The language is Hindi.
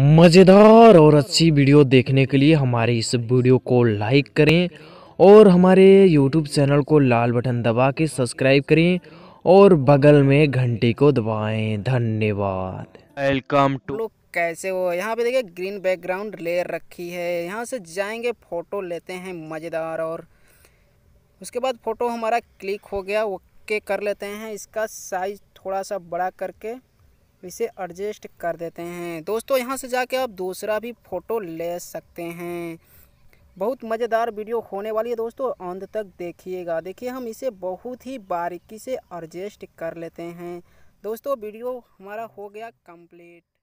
मज़ेदार और अच्छी वीडियो देखने के लिए हमारे इस वीडियो को लाइक करें और हमारे यूट्यूब चैनल को लाल बटन दबा के सब्सक्राइब करें और बगल में घंटी को दबाएं धन्यवाद वेलकम टू कैसे हो यहाँ पे देखिए ग्रीन बैकग्राउंड लेयर रखी है यहाँ से जाएंगे फ़ोटो लेते हैं मज़ेदार और उसके बाद फ़ोटो हमारा क्लिक हो गया ओके कर लेते हैं इसका साइज़ थोड़ा सा बड़ा करके इसे एडजस्ट कर देते हैं दोस्तों यहाँ से जाके आप दूसरा भी फ़ोटो ले सकते हैं बहुत मज़ेदार वीडियो होने वाली है दोस्तों अंत तक देखिएगा देखिए हम इसे बहुत ही बारीकी से एडजस्ट कर लेते हैं दोस्तों वीडियो हमारा हो गया कंप्लीट